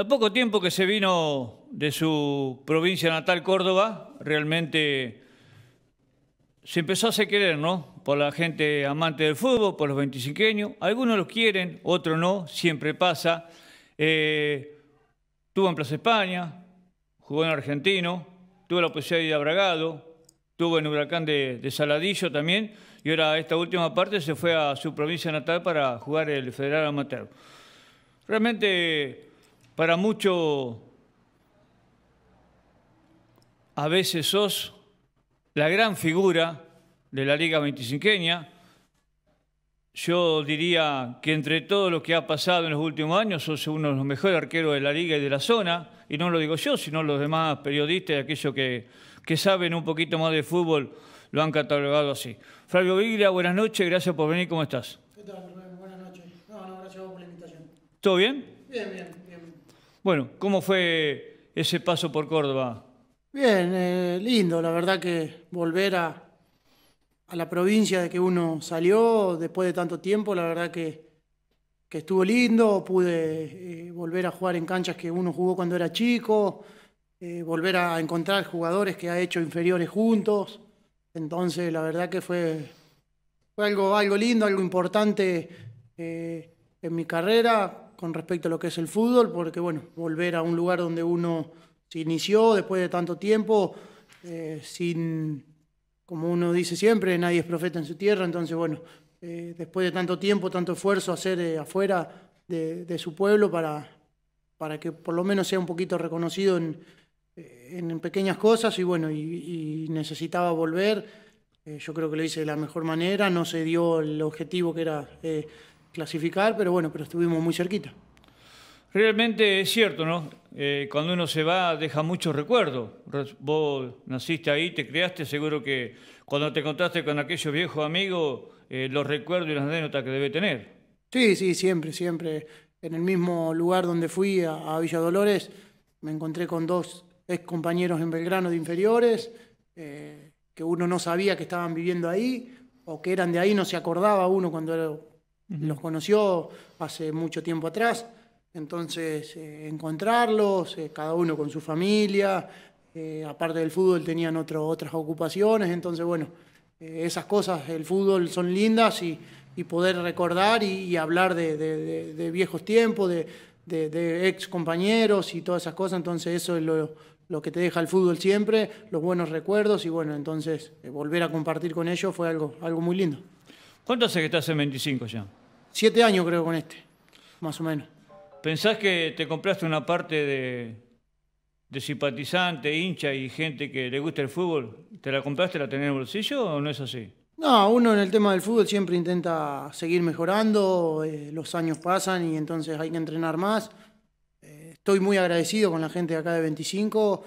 hace poco tiempo que se vino de su provincia natal, Córdoba, realmente se empezó a hacer querer, ¿no? Por la gente amante del fútbol, por los 25 Algunos los quieren, otros no, siempre pasa. Eh, tuvo en Plaza España, jugó en Argentino, tuvo la posibilidad de ir a Bragado, tuvo en Huracán de, de Saladillo también, y ahora esta última parte se fue a su provincia natal para jugar el Federal Amateur. Realmente para muchos, a veces sos la gran figura de la Liga 25 Yo diría que entre todo lo que ha pasado en los últimos años, sos uno de los mejores arqueros de la liga y de la zona, y no lo digo yo, sino los demás periodistas y aquellos que, que saben un poquito más de fútbol lo han catalogado así. Flavio Viglia, buenas noches, gracias por venir, ¿cómo estás? ¿Qué tal, Buenas noches. No, no, gracias por la invitación. ¿Todo bien? Bien, bien. Bueno, ¿cómo fue ese paso por Córdoba? Bien, eh, lindo, la verdad que volver a, la provincia de que uno salió después de tanto tiempo, la verdad que, estuvo lindo, pude eh, volver a jugar en canchas que uno jugó cuando era chico, eh, volver a encontrar jugadores que ha hecho inferiores juntos, entonces la verdad que fue, fue algo, algo lindo, algo importante en mi carrera, con respecto a lo que es el fútbol, porque bueno, volver a un lugar donde uno se inició después de tanto tiempo, eh, sin, como uno dice siempre, nadie es profeta en su tierra, entonces bueno, eh, después de tanto tiempo, tanto esfuerzo hacer eh, afuera de, su pueblo para, para que por lo menos sea un poquito reconocido en, pequeñas cosas y bueno, y, y necesitaba volver. yo creo que lo hice de la mejor manera, no se dio el objetivo que era clasificar, pero bueno, pero estuvimos muy cerquita. Realmente es cierto, ¿no? Eh, cuando uno se va deja muchos recuerdos. Vos naciste ahí, te creaste, seguro que cuando te encontraste con aquellos viejos amigos, eh, los recuerdos y las anécdotas que debe tener. Sí, sí, siempre, siempre. En el mismo lugar donde fui, a, Villa Dolores, me encontré con dos ex compañeros en Belgrano de inferiores, eh, que uno no sabía que estaban viviendo ahí, o que eran de ahí, no se acordaba uno cuando era los conoció hace mucho tiempo atrás, entonces eh, encontrarlos, eh, cada uno con su familia, eh, aparte del fútbol tenían otras ocupaciones, entonces bueno, esas cosas, el fútbol son lindas y, poder recordar y, hablar de, viejos tiempos, de, ex compañeros y todas esas cosas, entonces eso es lo, que te deja el fútbol siempre, los buenos recuerdos y bueno, entonces volver a compartir con ellos fue algo, algo muy lindo. ¿Cuánto hace que estás en 25 ya? Siete años creo con este, más o menos. ¿Pensás que te compraste una parte de, de simpatizante, hincha y gente que le gusta el fútbol? ¿Te la compraste, la tenés en el bolsillo o no es así? No, uno en el tema del fútbol siempre intenta seguir mejorando, eh, los años pasan y entonces hay que entrenar más. Eh, estoy muy agradecido con la gente de acá de 25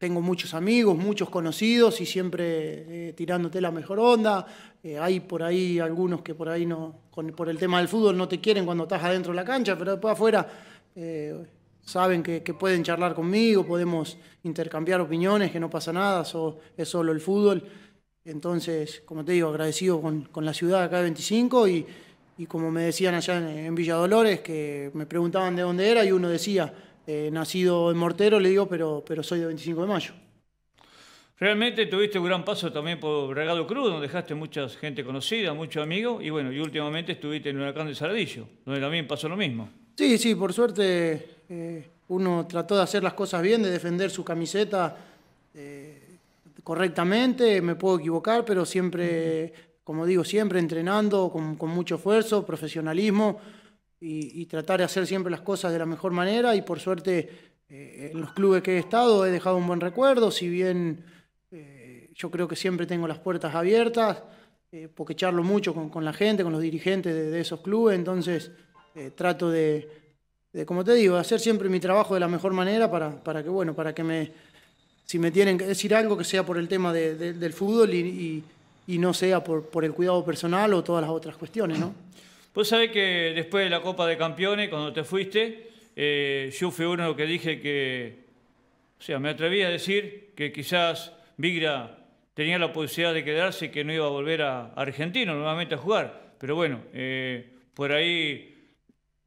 tengo muchos amigos, muchos conocidos y siempre eh, tirándote la mejor onda. Eh, hay por ahí algunos que por ahí no, por el tema del fútbol no te quieren cuando estás adentro de la cancha, pero después afuera eh, saben que, pueden charlar conmigo, podemos intercambiar opiniones, que no pasa nada, es solo el fútbol. Entonces, como te digo, agradecido con, la ciudad acá de 25 y, como me decían allá en, en Villa Dolores, que me preguntaban de dónde era y uno decía, este, nacido en Mortero, le digo, pero, pero soy de 25 de mayo. Realmente tuviste un gran paso también por Regado Cruz, donde dejaste mucha gente conocida, muchos amigos, y bueno, y últimamente estuviste en Huracán de Saladillo, donde también pasó lo mismo. Sí, sí, por suerte eh, uno trató de hacer las cosas bien, de defender su camiseta eh, correctamente, me puedo equivocar, pero siempre, como digo, siempre entrenando con, con mucho esfuerzo, profesionalismo y, tratar de hacer siempre las cosas de la mejor manera y por suerte eh, en los clubes que he estado he dejado un buen recuerdo, si bien eh, yo creo que siempre tengo las puertas abiertas, eh, porque charlo mucho con, la gente, con los dirigentes de, esos clubes, entonces trato de, como te digo, hacer siempre mi trabajo de la mejor manera para, que, bueno, para que me, si me tienen que decir algo que sea por el tema del fútbol y, no sea por, por el cuidado personal o todas las otras cuestiones, ¿no? Pues sabés que después de la Copa de Campeones, cuando te fuiste, eh, yo fui uno que dije que, o sea, me atreví a decir que quizás Vigra tenía la posibilidad de quedarse y que no iba a volver a Argentina nuevamente a jugar. Pero bueno, eh, por ahí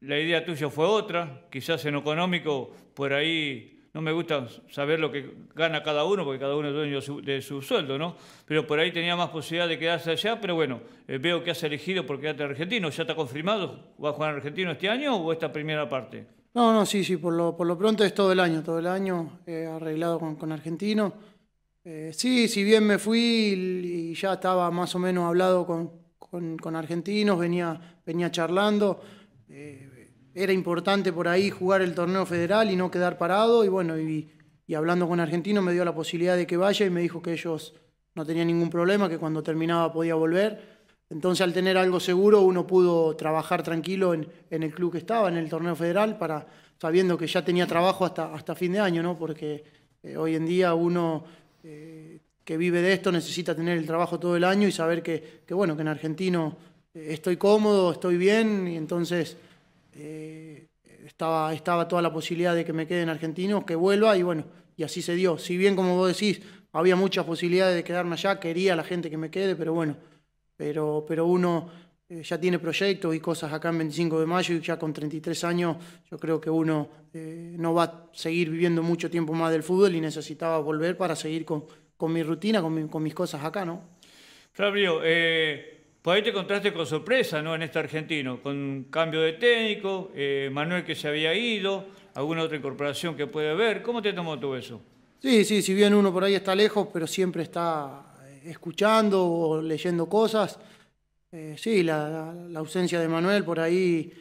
la idea tuya fue otra, quizás en económico, por ahí no me gusta saber lo que gana cada uno, porque cada uno es dueño de su, sueldo, ¿no? Pero por ahí tenía más posibilidad de quedarse allá, pero bueno, eh, veo que has elegido por quedarte argentino. ¿Ya está confirmado? ¿Vas a jugar argentino este año o esta primera parte? No, no, sí, sí, por lo, por lo pronto es todo el año, todo el año eh, arreglado con, con argentino. Eh, sí, si bien me fui y ya estaba más o menos hablado con, con, con argentinos, venía, venía charlando. Eh, era importante por ahí jugar el torneo federal y no quedar parado. Y bueno, y, hablando con Argentino me dio la posibilidad de que vaya y me dijo que ellos no tenían ningún problema, que cuando terminaba podía volver. Entonces al tener algo seguro uno pudo trabajar tranquilo en, el club que estaba, en el torneo federal, para, sabiendo que ya tenía trabajo hasta, hasta fin de año, ¿no? porque eh, hoy en día uno eh, que vive de esto necesita tener el trabajo todo el año y saber que, bueno, que en Argentino eh, estoy cómodo, estoy bien, y entonces eh, estaba, estaba toda la posibilidad de que me quede en Argentino, que vuelva y bueno, y así se dio. Si bien, como vos decís, había muchas posibilidades de quedarme allá, quería la gente que me quede, pero bueno, pero, pero uno eh, ya tiene proyectos y cosas acá en 25 de mayo y ya con 33 años yo creo que uno eh, no va a seguir viviendo mucho tiempo más del fútbol y necesitaba volver para seguir con, con mi rutina, con, mis cosas acá, ¿no? Fabio, eh, por ahí te encontraste con sorpresa, ¿no? En este argentino, con cambio de técnico, eh, Manuel que se había ido, alguna otra incorporación que puede haber. ¿Cómo te tomó todo eso? Sí, sí, si bien uno por ahí está lejos, pero siempre está eh, escuchando o leyendo cosas. Eh, sí, la, ausencia de Manuel por ahí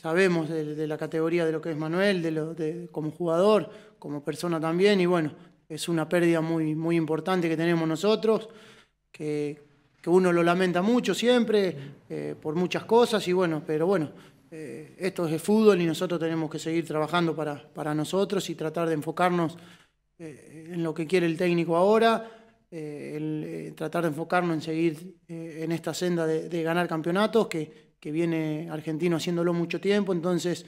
sabemos de, la categoría de lo que es Manuel, de lo, como jugador, como persona también, y bueno, es una pérdida muy, muy importante que tenemos nosotros, que que uno lo lamenta mucho siempre, eh, por muchas cosas, y bueno, pero bueno, eh, esto es de fútbol y nosotros tenemos que seguir trabajando para, nosotros y tratar de enfocarnos eh, en lo que quiere el técnico ahora, el, tratar de enfocarnos en seguir en esta senda de, ganar campeonatos, que, que, viene Argentino haciéndolo mucho tiempo, entonces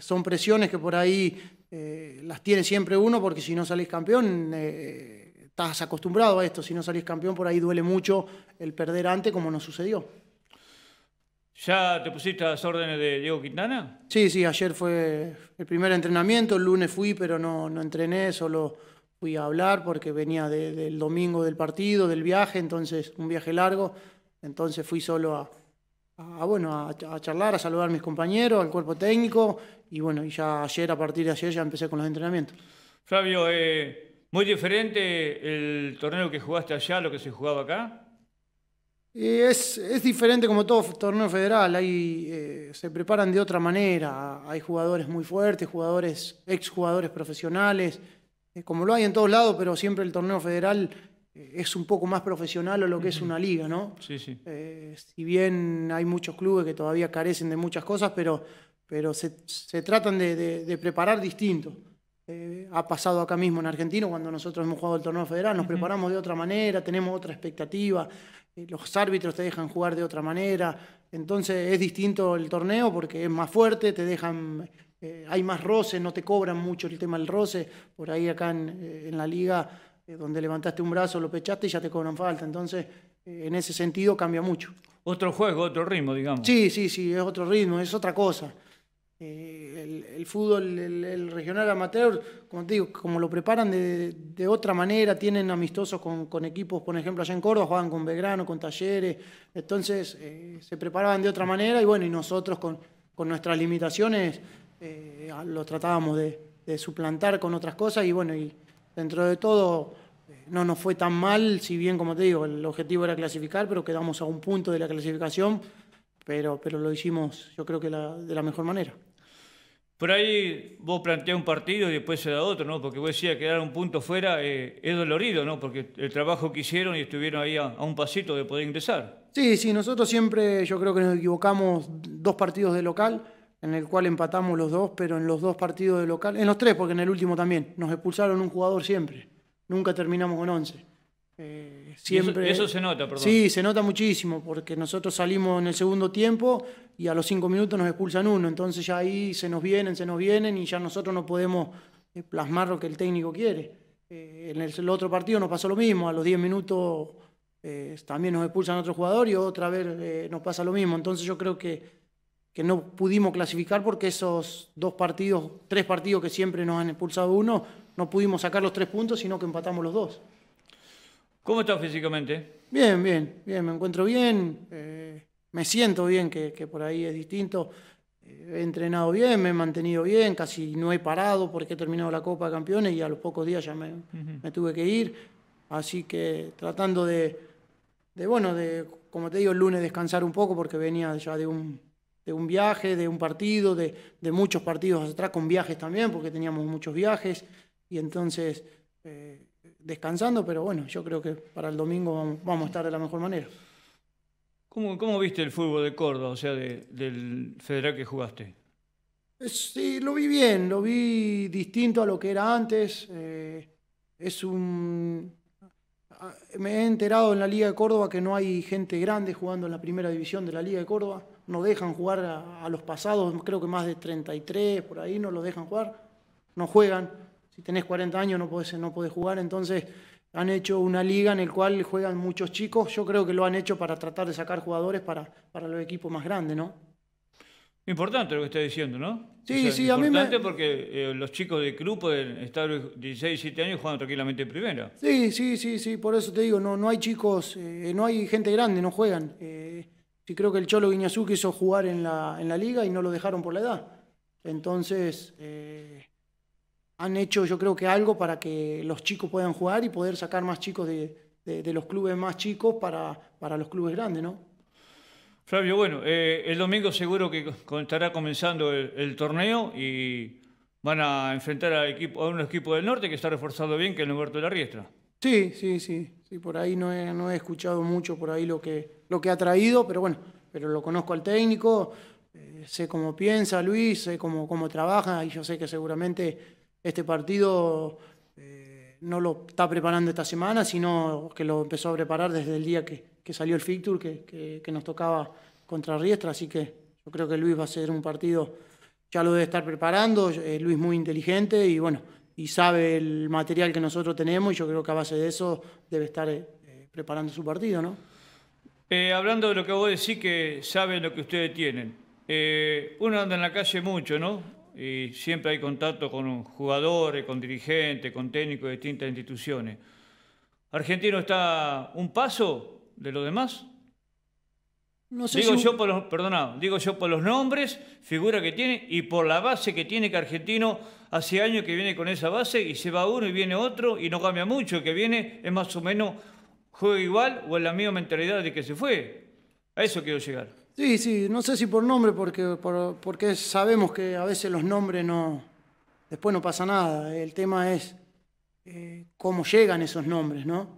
son presiones que por ahí las tiene siempre uno, porque si no salís campeón estás acostumbrado a esto, si no salís campeón por ahí duele mucho el perder antes como nos sucedió. ¿Ya te pusiste a las órdenes de Diego Quintana? Sí, sí, ayer fue el primer entrenamiento, el lunes fui, pero no, entrené, solo fui a hablar porque venía del domingo del partido, del viaje, entonces un viaje largo, entonces fui solo a, bueno, a, charlar, a saludar a mis compañeros, al cuerpo técnico, y bueno, y ya ayer, a partir de ayer, ya empecé con los entrenamientos. Fabio... eh, ¿Muy diferente el torneo que jugaste allá a lo que se jugaba acá? Eh, es, diferente como todo torneo federal, ahí eh, se preparan de otra manera, hay jugadores muy fuertes, jugadores, exjugadores profesionales, como lo hay en todos lados, pero siempre el torneo federal eh, es un poco más profesional o lo que es una liga, ¿no? Sí, sí. si bien hay muchos clubes que todavía carecen de muchas cosas, pero, pero se, tratan de preparar distinto. Eh, ha pasado acá mismo en Argentina, cuando nosotros hemos jugado el torneo federal, nos preparamos de otra manera, tenemos otra expectativa, eh, los árbitros te dejan jugar de otra manera, entonces es distinto el torneo porque es más fuerte, te dejan, eh, hay más roce, no te cobran mucho el tema del roce, por ahí acá en, en la liga, donde levantaste un brazo, lo pechaste y ya te cobran falta, entonces en ese sentido cambia mucho. Otro juego, otro ritmo, digamos. Sí, sí, sí, es otro ritmo, es otra cosa. Eh, el, fútbol, el, regional amateur, como te digo, como lo preparan de, otra manera, tienen amistosos con, equipos, por ejemplo, allá en Córdoba juegan con Belgrano, con Talleres, entonces eh, se preparaban de otra manera y bueno, y nosotros con, nuestras limitaciones eh, lo tratábamos de, suplantar con otras cosas y bueno, y dentro de todo eh, no nos fue tan mal, si bien, como te digo, el objetivo era clasificar, pero quedamos a un punto de la clasificación. Pero, pero lo hicimos, yo creo que de la mejor manera. Por ahí vos planteás un partido y después se da otro, ¿no? Porque vos decías que dar un punto fuera eh, es dolorido, ¿no? Porque el trabajo que hicieron y estuvieron ahí a, a, un pasito de poder ingresar. Sí, sí, nosotros siempre yo creo que nos equivocamos dos partidos de local, en el cual empatamos los dos, pero en los dos partidos de local, en los tres, porque en el último también, nos expulsaron un jugador siempre, nunca terminamos con once siempre. Eso, se nota, perdón. Sí, se nota muchísimo, porque nosotros salimos en el segundo tiempo y a los cinco minutos nos expulsan uno. Entonces ya ahí se nos vienen, se nos vienen y ya nosotros no podemos eh, plasmar lo que el técnico quiere. Eh, en el, otro partido nos pasó lo mismo, a los diez minutos eh, también nos expulsan otro jugador y otra vez nos pasa lo mismo. Entonces yo creo que, que no pudimos clasificar porque esos dos partidos, tres partidos que siempre nos han expulsado uno, no pudimos sacar los tres puntos, sino que empatamos los dos. ¿Cómo estás físicamente? Bien, bien, bien, me encuentro bien, eh, me siento bien, que, por ahí es distinto. Eh, he entrenado bien, me he mantenido bien, casi no he parado porque he terminado la Copa de Campeones y a los pocos días ya me, tuve que ir. Así que tratando de, bueno, de, como te digo, el lunes descansar un poco porque venía ya de un, viaje, de un partido, de, muchos partidos atrás, con viajes también, porque teníamos muchos viajes. Y entonces eh, descansando, pero bueno, yo creo que para el domingo vamos, a estar de la mejor manera. ¿Cómo, viste el fútbol de Córdoba, o sea, del federal que jugaste? Sí, lo vi bien, lo vi distinto a lo que era antes. Eh, es un. Me he enterado en la Liga de Córdoba que no hay gente grande jugando en la primera división de la Liga de Córdoba. No dejan jugar a, a los pasados, creo que más de 33 por ahí, no los dejan jugar. No juegan si tenés 40 años no podés, no jugar, entonces han hecho una liga en la cual juegan muchos chicos, yo creo que lo han hecho para tratar de sacar jugadores para, para los equipos más grandes, ¿no? Importante lo que estás diciendo, ¿no? Sí, sí, a mí me... Importante porque eh, los chicos del club, pueden estar 16, 17 años jugando tranquilamente en primera. Sí, sí, sí, sí, por eso te digo, no, no hay chicos, eh, no hay gente grande, no juegan. Eh, sí creo que el Cholo Guiñazú quiso jugar en la, en la liga y no lo dejaron por la edad. Entonces, eh, han hecho yo creo que algo para que los chicos puedan jugar y poder sacar más chicos de, de, los clubes más chicos para, para los clubes grandes, ¿no? Flavio, bueno, eh, el domingo seguro que estará comenzando el, torneo y van a enfrentar a, equipo, a un equipo del norte que está reforzado bien, que es Humberto de la Riestra. Sí, sí, sí, sí, por ahí no he, no he escuchado mucho por ahí lo que, lo que ha traído, pero bueno, pero lo conozco al técnico, eh, sé cómo piensa Luis, sé cómo, cómo trabaja y yo sé que seguramente este partido eh, no lo está preparando esta semana, sino que lo empezó a preparar desde el día que, salió el fixture, que, nos tocaba contra Riestra, así que yo creo que Luis va a ser un partido, ya lo debe estar preparando, Luis eh, Luis muy inteligente y bueno, y sabe el material que nosotros tenemos y yo creo que a base de eso debe estar eh, preparando su partido, ¿no? hablando de lo que vos decís, que saben lo que ustedes tienen. uno anda en la calle mucho, ¿no? y siempre hay contacto con jugadores, con dirigentes, con técnicos de distintas instituciones. ¿Argentino está un paso de lo demás? No sé digo si... yo por los, perdona, digo yo por los nombres, figura que tiene y por la base que tiene que Argentino hace años que viene con esa base y se va uno y viene otro y no cambia mucho, que viene es más o menos juego igual o en la misma mentalidad de que se fue. A eso quiero llegar. Sí, sí, no sé si por nombre, porque, porque sabemos que a veces los nombres no. Después no pasa nada. El tema es eh, cómo llegan esos nombres, ¿no?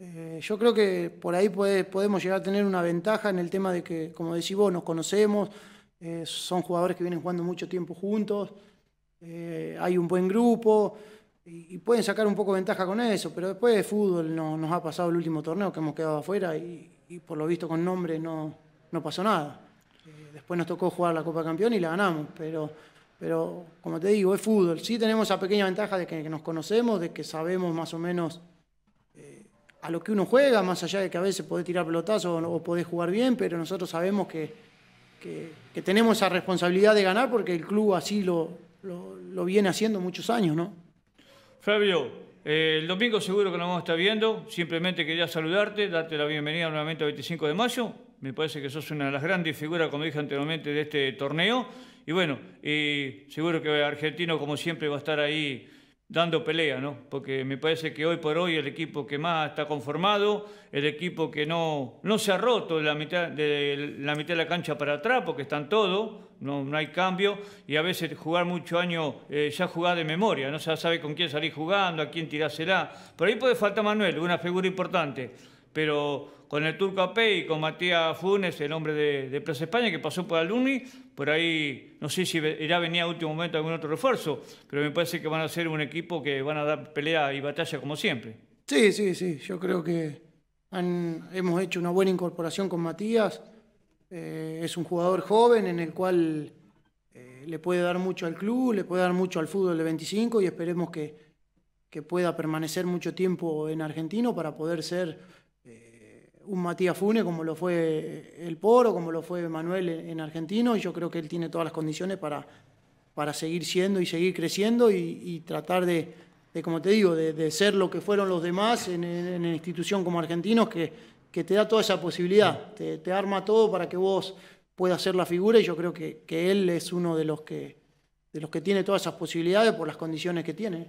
Eh, yo creo que por ahí podemos llegar a tener una ventaja en el tema de que, como decís vos, nos conocemos, eh, son jugadores que vienen jugando mucho tiempo juntos, hay un buen grupo y, pueden sacar un poco de ventaja con eso, pero después de fútbol no, nos ha pasado el último torneo que hemos quedado afuera y, y por lo visto con nombre no no pasó nada. Eh, después nos tocó jugar la Copa Campeón y la ganamos, pero, pero como te digo, es fútbol. Sí tenemos esa pequeña ventaja de que, nos conocemos, de que sabemos más o menos eh, a lo que uno juega, más allá de que a veces podés tirar pelotazos o, puede podés jugar bien, pero nosotros sabemos que, tenemos esa responsabilidad de ganar porque el club así lo, lo, viene haciendo muchos años, ¿no? Fabio, eh, el domingo seguro que nos vamos a estar viendo. Simplemente quería saludarte, darte la bienvenida nuevamente a 25 de mayo me parece que sos una de las grandes figuras, como dije anteriormente, de este torneo. Y bueno, y seguro que Argentino, como siempre, va a estar ahí dando pelea, ¿no? Porque me parece que hoy por hoy el equipo que más está conformado, el equipo que no, no se ha roto de la, mitad, de la mitad de la cancha para atrás, porque están todos, no, no hay cambio, y a veces jugar mucho año eh, ya jugar de memoria, no se sabe con quién salir jugando, a quién tirársela. Pero ahí puede faltar Manuel, una figura importante pero con el Turco Ape y con Matías Funes, el hombre de, Plaza España, que pasó por Alumni, por ahí, no sé si irá venía a último momento algún otro refuerzo, pero me parece que van a ser un equipo que van a dar pelea y batalla como siempre. Sí, sí, sí, yo creo que hemos hecho una buena incorporación con Matías, eh, es un jugador joven en el cual eh, le puede dar mucho al club, le puede dar mucho al fútbol de 25 y esperemos que, que pueda permanecer mucho tiempo en Argentino para poder ser un Matías Fune como lo fue eh, el Poro, como lo fue Manuel en Argentino, y yo creo que él tiene todas las condiciones para, para seguir siendo y seguir creciendo y, tratar de, como te digo, de, ser lo que fueron los demás en, en una institución como Argentinos, que, te da toda esa posibilidad, te, arma todo para que vos puedas ser la figura, y yo creo que, él es uno de los que de los que tiene todas esas posibilidades por las condiciones que tiene.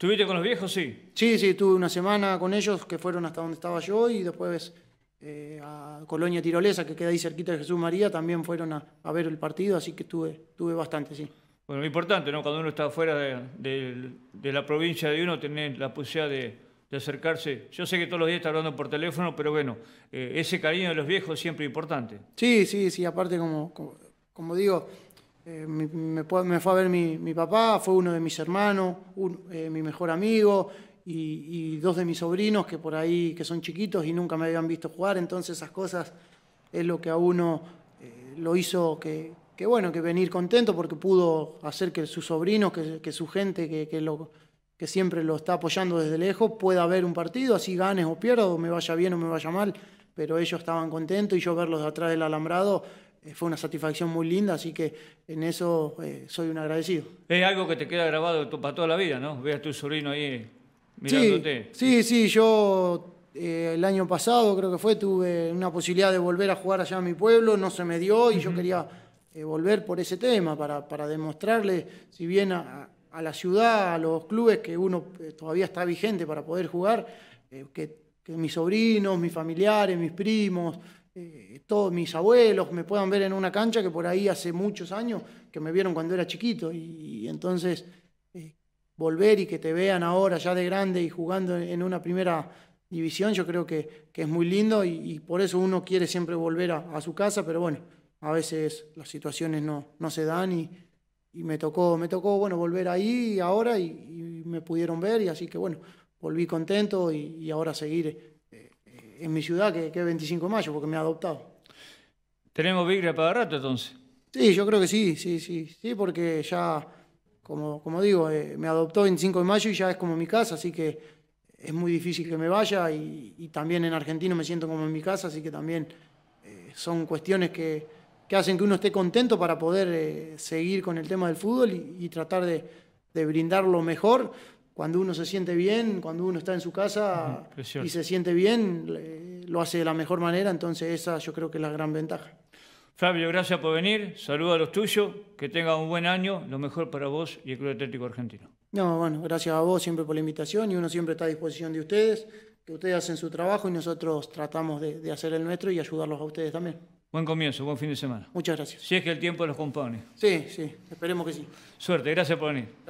¿Tuviste con los viejos, sí? Sí, sí, tuve una semana con ellos que fueron hasta donde estaba yo y después eh, a Colonia Tirolesa, que queda ahí cerquita de Jesús María, también fueron a, ver el partido, así que tuve, tuve bastante, sí. Bueno, importante, ¿no? Cuando uno está fuera de, la provincia de uno, tener la posibilidad de, acercarse. Yo sé que todos los días está hablando por teléfono, pero bueno, eh, ese cariño de los viejos siempre importante. Sí, sí, sí, aparte como, como digo, eh, me, fue a ver mi, papá, fue uno de mis hermanos, eh, mi mejor amigo y, dos de mis sobrinos que por ahí, que son chiquitos y nunca me habían visto jugar, entonces esas cosas es lo que a uno eh, lo hizo que, bueno, que venir contento porque pudo hacer que sus sobrinos, que, su gente, que, siempre lo está apoyando desde lejos, pueda ver un partido, así ganes o pierdas, me vaya bien o me vaya mal, pero ellos estaban contentos y yo verlos de atrás del alambrado eh, fue una satisfacción muy linda, así que en eso eh, soy un agradecido. Es algo que te queda grabado para toda la vida, ¿no? Veas a tu sobrino ahí mirándote. Sí, sí, yo eh, el año pasado creo que fue, tuve una posibilidad de volver a jugar allá en mi pueblo, no se me dio y yo quería volver por ese tema, para, para demostrarle, si bien a, la ciudad, a los clubes, que uno todavía está vigente para poder jugar, que, que mis sobrinos, mis familiares, mis primos, eh, todos mis abuelos me puedan ver en una cancha que por ahí hace muchos años que me vieron cuando era chiquito. Y, entonces eh, volver y que te vean ahora ya de grande y jugando en una primera división, yo creo que, es muy lindo y, por eso uno quiere siempre volver a, su casa, pero bueno, a veces las situaciones no, se dan y, me tocó, me tocó bueno, volver ahí ahora y, me pudieron ver y así que bueno, volví contento y, ahora seguiré en mi ciudad, que, es 25 de mayo, porque me ha adoptado. ¿Tenemos Vigra para rato entonces? Sí, yo creo que sí, sí, sí, sí, porque ya, como, digo, eh, me adoptó 25 de mayo y ya es como mi casa, así que es muy difícil que me vaya y, también en Argentina me siento como en mi casa, así que también eh, son cuestiones que, que, hacen que uno esté contento para poder eh, seguir con el tema del fútbol y, tratar de, de brindar lo mejor cuando uno se siente bien, cuando uno está en su casa y se siente bien, lo hace de la mejor manera, entonces esa yo creo que es la gran ventaja. Fabio, gracias por venir, saludos a los tuyos, que tengan un buen año, lo mejor para vos y el Club Atlético Argentino. No, bueno, gracias a vos siempre por la invitación y uno siempre está a disposición de ustedes, que ustedes hacen su trabajo y nosotros tratamos de, hacer el nuestro y ayudarlos a ustedes también. Buen comienzo, buen fin de semana. Muchas gracias. Si es que el tiempo los compone. Sí, sí, esperemos que sí. Suerte, gracias por venir.